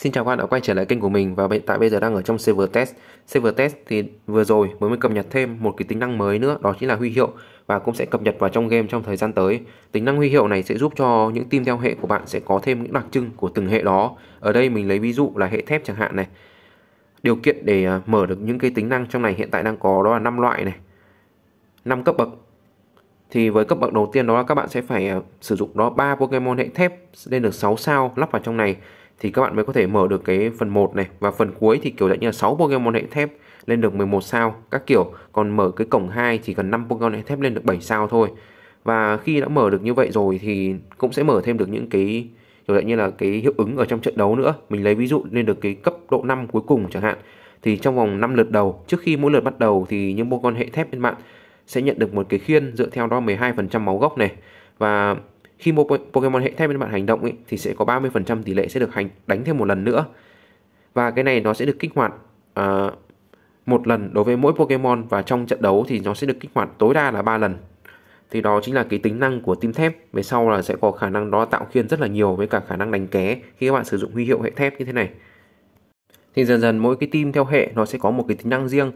Xin chào các bạn đã quay trở lại kênh của mình và hiện tại bây giờ đang ở trong server test. Server test thì vừa rồi mới mới cập nhật thêm một cái tính năng mới nữa đó chính là huy hiệu và cũng sẽ cập nhật vào trong game trong thời gian tới. Tính năng huy hiệu này sẽ giúp cho những team theo hệ của bạn sẽ có thêm những đặc trưng của từng hệ đó. Ở đây mình lấy ví dụ là hệ thép chẳng hạn này. Điều kiện để à, mở được những cái tính năng trong này hiện tại đang có đó là 5 loại này. 5 cấp bậc thì với cấp bậc đầu tiên đó là các bạn sẽ phải à, sử dụng đó 3 Pokemon hệ thép lên được 6 sao lắp vào trong này thì các bạn mới có thể mở được cái phần 1 này và phần cuối thì kiểu dạng như là 6 Pokemon hệ thép lên được 11 sao các kiểu còn mở cái cổng 2 chỉ cần 5 Pokemon hệ thép lên được 7 sao thôi và khi đã mở được như vậy rồi thì cũng sẽ mở thêm được những cái kiểu dạng như là cái hiệu ứng ở trong trận đấu nữa mình lấy ví dụ lên được cái cấp độ 5 cuối cùng chẳng hạn thì trong vòng 5 lượt đầu trước khi mỗi lượt bắt đầu thì những Pokemon hệ thép bên bạn sẽ nhận được một cái khiên dựa theo đo 12% máu gốc này và khi một Pokemon hệ thay bên bạn hành động ấy, thì sẽ có 30% tỷ lệ sẽ được hành đánh thêm một lần nữa. Và cái này nó sẽ được kích hoạt uh, một lần đối với mỗi Pokemon và trong trận đấu thì nó sẽ được kích hoạt tối đa là 3 lần. Thì đó chính là cái tính năng của team thép. Về sau là sẽ có khả năng đó tạo khiên rất là nhiều với cả khả năng đánh ké khi các bạn sử dụng huy hiệu hệ thép như thế này. Thì dần dần mỗi cái team theo hệ nó sẽ có một cái tính năng riêng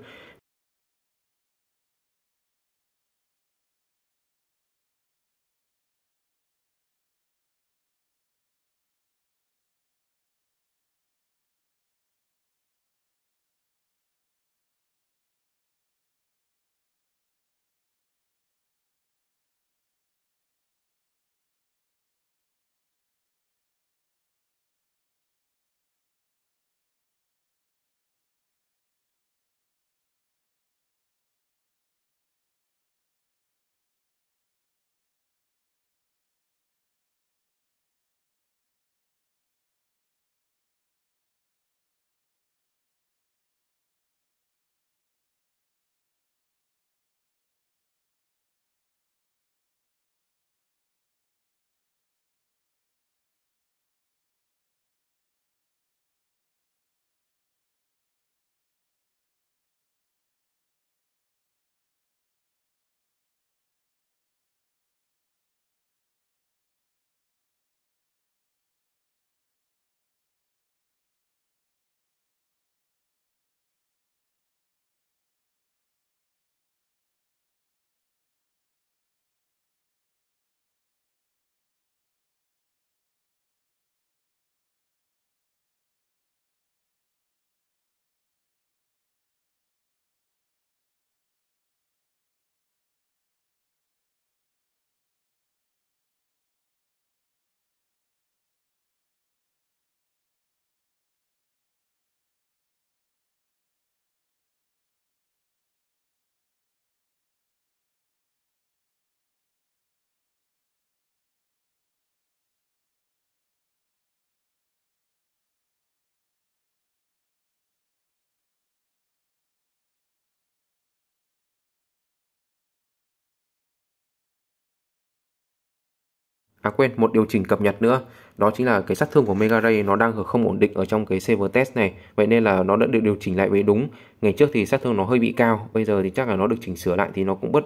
À quên, một điều chỉnh cập nhật nữa, đó chính là cái sát thương của Mega Ray nó đang ở không ổn định ở trong cái server test này. Vậy nên là nó đã được điều chỉnh lại về đúng. Ngày trước thì sát thương nó hơi bị cao, bây giờ thì chắc là nó được chỉnh sửa lại thì nó cũng bớt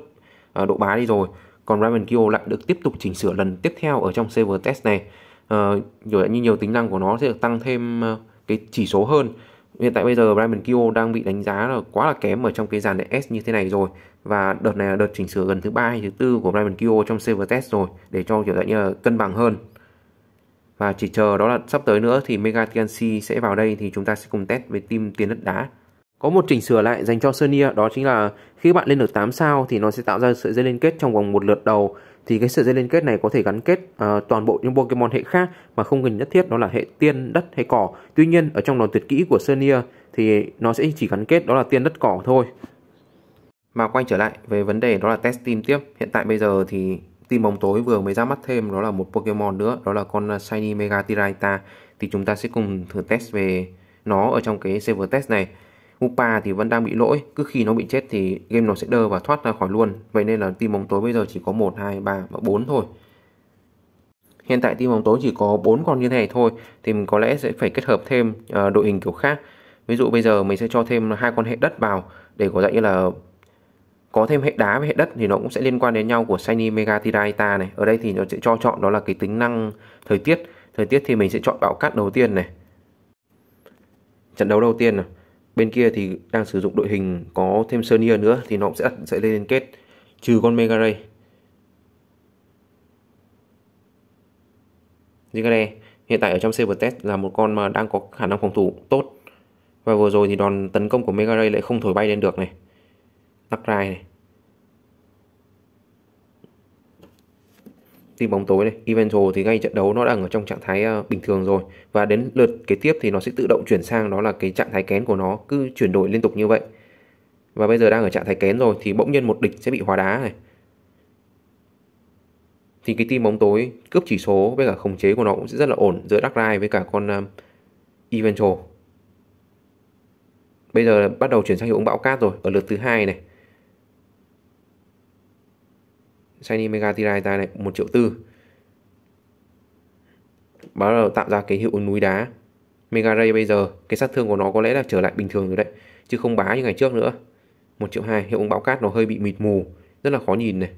à, độ bá đi rồi. Còn Raven Kyo lại được tiếp tục chỉnh sửa lần tiếp theo ở trong server test này. À, rồi như nhiều tính năng của nó sẽ được tăng thêm ờ, cái chỉ số hơn hiện tại bây giờ Brian Kyo đang bị đánh giá là quá là kém ở trong cái dàn đại S như thế này rồi và đợt này là đợt chỉnh sửa gần thứ ba hay thứ tư của Brian Kyo trong server test rồi để cho kiểu dạng như là cân bằng hơn và chỉ chờ đó là sắp tới nữa thì Mega TNC sẽ vào đây thì chúng ta sẽ cùng test về team tiền đất đá có một chỉnh sửa lại dành cho Sonia đó chính là khi bạn lên được 8 sao thì nó sẽ tạo ra sợi dây liên kết trong vòng một lượt đầu thì cái sợi dây liên kết này có thể gắn kết uh, toàn bộ những Pokemon hệ khác mà không cần nhất thiết đó là hệ tiên, đất hay cỏ. Tuy nhiên ở trong đòn tuyệt kỹ của Sonia thì nó sẽ chỉ gắn kết đó là tiên, đất, cỏ thôi. Mà quay trở lại về vấn đề đó là test team tiếp. Hiện tại bây giờ thì team bóng tối vừa mới ra mắt thêm đó là một Pokemon nữa, đó là con ờ, Shiny Mega Tyranitar thì chúng ta sẽ cùng thử test về nó ở trong cái server test này upa thì vẫn đang bị lỗi, cứ khi nó bị chết thì game nó sẽ đơ và thoát ra khỏi luôn. Vậy nên là team bóng tối bây giờ chỉ có 1, 2, 3 và 4 thôi. Hiện tại team bóng tối chỉ có 4 con như thế này thôi thì mình có lẽ sẽ phải kết hợp thêm ờ, đội hình kiểu khác. Ví dụ bây giờ mình sẽ cho thêm hai con hệ đất vào để có dạng như là có thêm hệ đá với hệ đất thì nó cũng sẽ liên quan đến nhau của Shiny Mega Tiraita này. Ở đây thì nó sẽ cho chọn đó là cái tính năng thời tiết. Thời tiết thì mình sẽ chọn bão cát đầu tiên này. Trận đấu đầu tiên này bên kia thì đang sử dụng đội hình có thêm Sernier nữa thì nó cũng sẽ đặt sẽ lên kết trừ con Megaray Zigare hiện tại ở trong Saber Test là một con mà đang có khả năng phòng thủ tốt và vừa rồi thì đòn tấn công của Megaray lại không thổi bay lên được này tắc này team bóng tối này Eventual thì ngay trận đấu nó đang ở trong trạng thái ờ, bình thường rồi và đến lượt kế tiếp thì nó sẽ tự động chuyển sang đó là cái trạng thái kén của nó cứ chuyển đổi liên tục như vậy và bây giờ đang ở trạng thái kén rồi thì bỗng nhiên một địch sẽ bị hóa đá này thì cái team bóng tối cướp chỉ số với cả khống chế của nó cũng sẽ rất là ổn giữa Dark Ride với cả con um, Eventual bây giờ bắt đầu chuyển sang hiệu ứng bão cát rồi ở lượt thứ hai này Shiny Mega Tiraita này 1 triệu tư bắt đầu tạo ra cái hiệu ứng núi đá Mega Ray bây giờ cái sát thương của nó có lẽ là trở lại bình thường rồi đấy chứ không bá như ngày trước nữa 1 triệu 2 hiệu ứng bão cát nó hơi bị mịt mù rất là khó nhìn này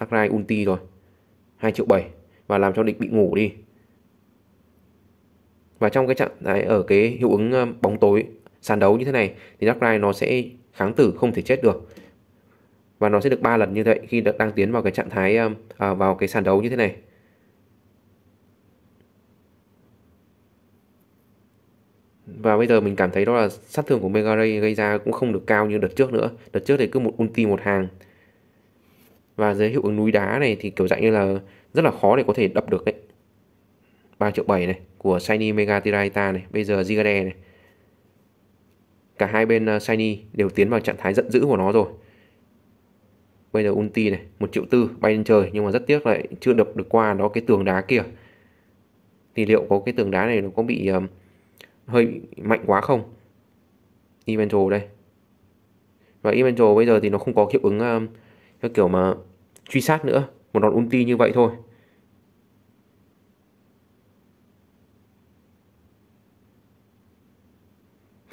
Darkrai ulti rồi 2 triệu 7 và làm cho địch bị ngủ đi và trong cái trạng thái ở cái hiệu ứng ờ, bóng tối sàn đấu như thế này thì Darkrai nó sẽ kháng tử không thể chết được và nó sẽ được 3 lần như vậy khi đang tiến vào cái trạng thái um, à, vào cái sàn đấu như thế này và bây giờ mình cảm thấy đó là sát thương của Mega Ray gây ra cũng không được cao như đợt trước nữa đợt trước thì cứ một ulti một hàng và dưới hiệu ứng núi đá này thì kiểu dạng như là rất là khó để có thể đập được đấy 3 triệu 7 này của Shiny Mega Tiraita này bây giờ Zigade này Cả hai bên ờ, Shiny đều tiến vào trạng thái giận dữ của nó rồi Bây giờ ulti này, một triệu tư bay lên trời Nhưng mà rất tiếc lại chưa đập được qua đó cái tường đá kia Thì liệu có cái tường đá này nó có bị um, hơi mạnh quá không Eventual đây Và Eventual bây giờ thì nó không có hiệu ứng um, theo kiểu mà truy sát nữa Một đòn ulti như vậy thôi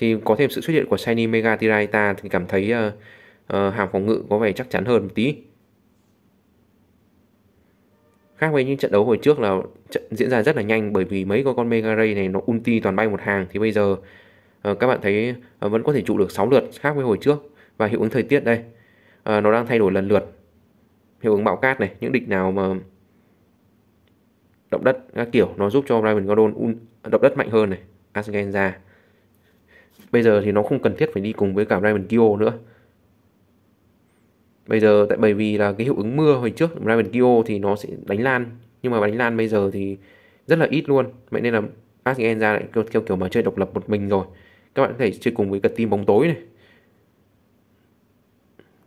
thì có thêm sự xuất hiện của Shiny Mega Tiraita thì cảm thấy uh, ờ, uh, ờ, hàng phòng ngự có vẻ chắc chắn hơn một tí khác với những trận đấu hồi trước là trận diễn ra rất là nhanh bởi vì mấy con Mega Ray này nó ulti toàn bay một hàng thì bây giờ uh, các bạn thấy uh, vẫn có thể trụ được 6 lượt khác với hồi trước và hiệu ứng thời tiết đây uh, nó đang thay đổi lần lượt hiệu ứng bão cát này những địch nào mà động đất các kiểu nó giúp cho Raven Gordon động đất mạnh hơn này Asgenza Bây giờ thì nó không cần thiết phải đi cùng với cả Raven Kyo nữa Bây giờ tại bởi vì là cái hiệu ứng mưa hồi trước Raven Kyo thì nó sẽ đánh lan Nhưng mà đánh lan bây giờ thì rất là ít luôn Vậy nên là Asgen ra lại theo kiểu mà chơi độc lập một mình rồi Các bạn có thể chơi cùng với cả team bóng tối này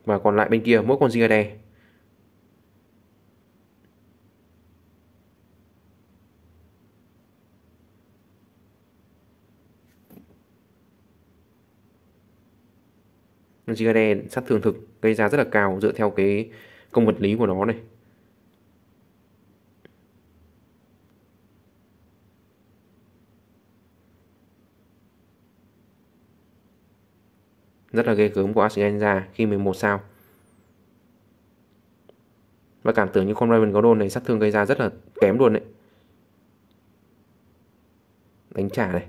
Và còn lại bên kia mỗi con Zigade Nojigade sát thương thực gây ra rất là cao dựa theo cái công vật lý của nó này. Rất là ghê gớm của Arsenal ra khi 11 sao. Và cảm tưởng như con Raven Gordon này sát thương gây ra rất là kém luôn đấy. Đánh trả này.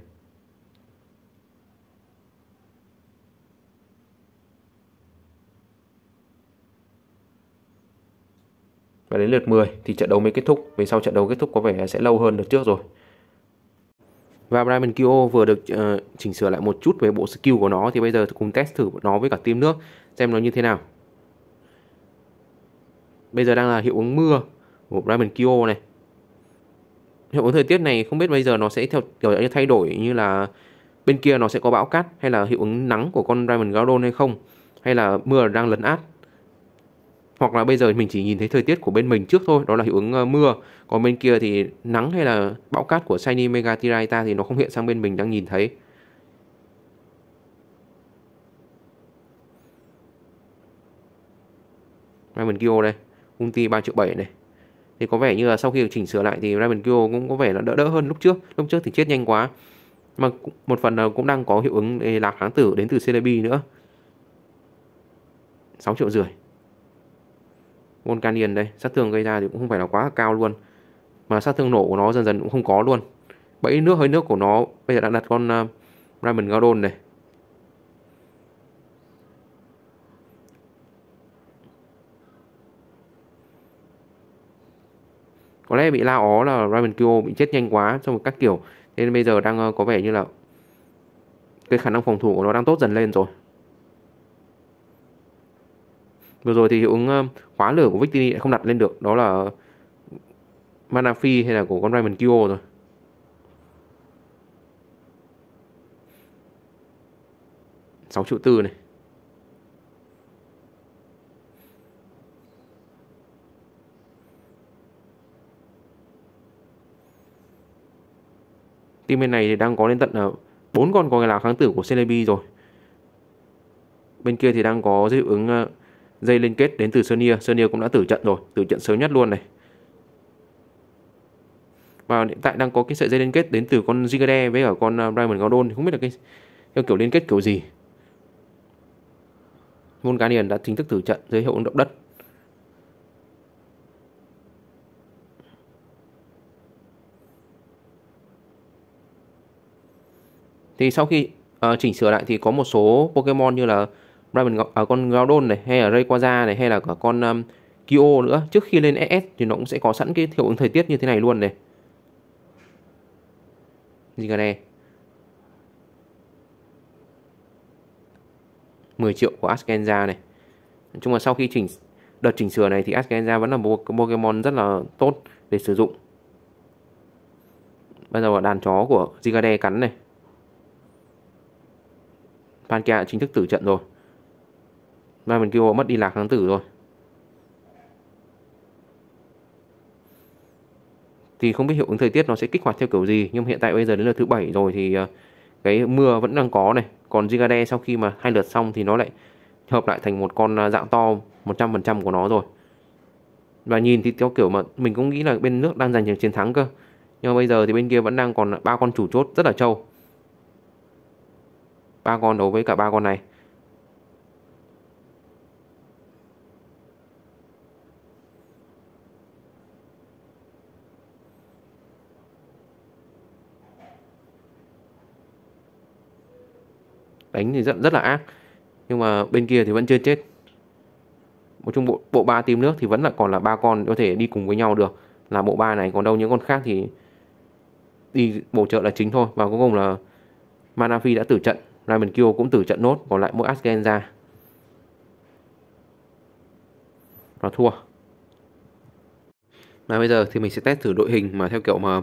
Và đến lượt 10 thì trận đấu mới kết thúc, về sau trận đấu kết thúc có vẻ sẽ lâu hơn đợt trước rồi. Và Brahman Kyo vừa được uh, chỉnh sửa lại một chút về bộ skill của nó thì bây giờ cùng test thử nó với cả team nước xem nó như thế nào. Bây giờ đang là hiệu ứng mưa của Brahman Kyo này. Hiệu ứng thời tiết này không biết bây giờ nó sẽ theo kiểu như thay đổi như là bên kia nó sẽ có bão cát hay là hiệu ứng nắng của con diamond Garon hay không hay là mưa đang lấn át hoặc là bây giờ mình chỉ nhìn thấy thời tiết của bên mình trước thôi đó là hiệu ứng ờ, mưa còn bên kia thì nắng hay là bão cát của Shiny Mega Tiraita thì nó không hiện sang bên mình đang nhìn thấy raymond Kyo đây công ty 3 triệu 7 này thì có vẻ như là sau khi được chỉnh sửa lại thì raymond Kyo cũng có vẻ là đỡ đỡ hơn lúc trước lúc trước thì chết nhanh quá mà một phần cũng đang có hiệu ứng lạc kháng tử đến từ celebi nữa 6 triệu rưỡi Volcanion đây sát thương gây ra thì cũng không phải là quá cao luôn mà sát thương nổ của nó dần dần cũng không có luôn bẫy nước hơi nước của nó bây giờ đã đặt con uh, ờ, Ramen Gaudon này có lẽ bị lao ó là Raven Kyo bị chết nhanh quá xong một các kiểu nên bây giờ đang ờ, có vẻ như là cái khả năng phòng thủ của nó đang tốt dần lên rồi vừa rồi thì hiệu ứng khóa lửa của Victini không đặt lên được đó là Manafi hay là của con Raymond Kyo rồi sáu triệu tư này team bên này thì đang có lên tận ờ, bốn con có cái là kháng tử của Celebi rồi bên kia thì đang có hiệu ứng Dây liên kết đến từ Sonia, Sonia cũng đã tử trận rồi, tử trận sớm nhất luôn này. Và hiện tại đang có cái sợi dây liên kết đến từ con Zigade với cả con Diamond uh, Gaudon thì không biết là cái theo kiểu liên kết kiểu gì. Vulcanian đã chính thức tử trận dưới hiệu ứng động đất. Thì sau khi uh, chỉnh sửa lại thì có một số Pokemon như là Diamond ở à, con Groudon này hay là Rayquaza này hay là cả con um, Kyo nữa trước khi lên SS e thì nó cũng sẽ có sẵn cái hiệu ứng thời tiết như thế này luôn này gì cả này 10 triệu của Askenza này Nói chung là sau khi chỉnh đợt chỉnh sửa này thì Askenza vẫn là một Pokemon rất là tốt để sử dụng bây giờ là đàn chó của Zigade cắn này Pankia chính thức tử trận rồi và mình kêu mất đi lạc tháng tử rồi thì không biết hiệu ứng thời tiết nó sẽ kích hoạt theo kiểu gì nhưng hiện tại bây giờ đến lượt thứ bảy rồi thì ờ, cái mưa vẫn đang có này còn Zigade sau khi mà hai lượt xong thì nó lại hợp lại thành một con ờ, dạng to 100% của nó rồi và nhìn thì theo kiểu mà mình cũng nghĩ là bên nước đang giành chiến thắng cơ nhưng mà bây giờ thì bên kia vẫn đang còn ba con chủ chốt rất là trâu ba con đấu với cả ba con này đánh thì rất, rất là ác nhưng mà bên kia thì vẫn chưa chết một chung bộ bộ ba tím nước thì vẫn là còn là ba con có thể đi cùng với nhau được là bộ ba này còn đâu những con khác thì đi bổ trợ là chính thôi và cuối cùng là Manafi đã tử trận Ramen Kyo cũng tử trận nốt còn lại mỗi Asken ra nó thua và bây giờ thì mình sẽ test thử đội hình mà theo kiểu mà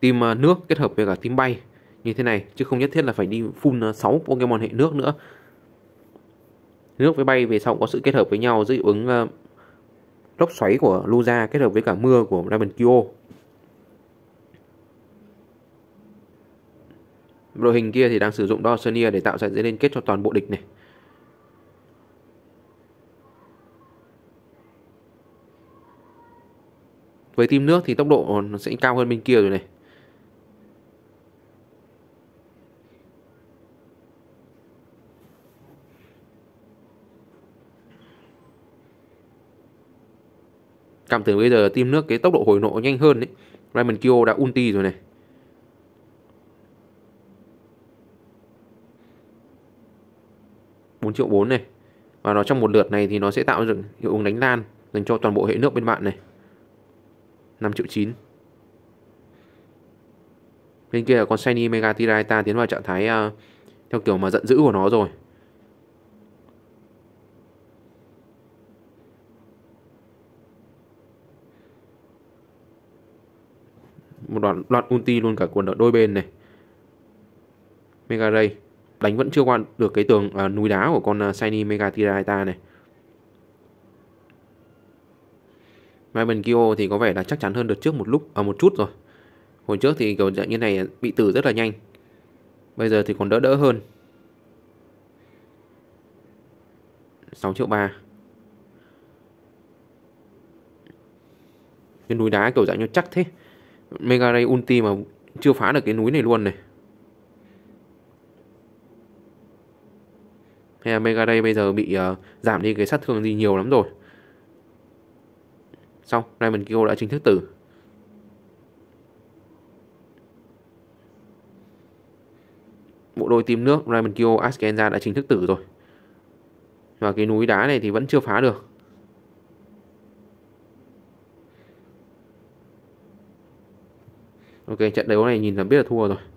team ờ, nước kết hợp với cả team bay như thế này chứ không nhất thiết là phải đi full 6 Pokemon hệ nước nữa nước với bay về sau có sự kết hợp với nhau dưới hiệu ứng uh, lốc xoáy của Luza kết hợp với cả mưa của kyo đội hình kia thì đang sử dụng Dawsonia để tạo ra dễ liên kết cho toàn bộ địch này với team nước thì tốc độ nó sẽ cao hơn bên kia rồi này cảm tưởng bây giờ team nước cái tốc độ hồi nộ nhanh hơn đấy. Raymond Kyo đã ulti rồi này. bốn triệu bốn này và nó trong một lượt này thì nó sẽ tạo dựng hiệu ứng đánh lan dành cho toàn bộ hệ nước bên bạn này 5 triệu 9 bên kia là con Shiny Mega Tiraita tiến vào trạng thái uh, theo kiểu mà giận dữ của nó rồi một đoạn loạt ulti luôn cả quần ở đôi bên này mega ray đánh vẫn chưa qua được cái tường à, núi đá của con à, shiny mega tiraita này Maven Kyo thì có vẻ là chắc chắn hơn được trước một lúc ở à, một chút rồi hồi trước thì kiểu dạng như này bị tử rất là nhanh bây giờ thì còn đỡ đỡ hơn 6 triệu 3 Cái núi đá kiểu dạng như chắc thế Mega Ray ulti mà chưa phá được cái núi này luôn này hay là Mega Ray bây giờ bị uh, giảm đi cái sát thương gì nhiều lắm rồi xong Raymond Kyo đã chính thức tử bộ đôi team nước Raymond Kyo Askenza đã chính thức tử rồi và cái núi đá này thì vẫn chưa phá được ok trận đấu này nhìn là biết là thua rồi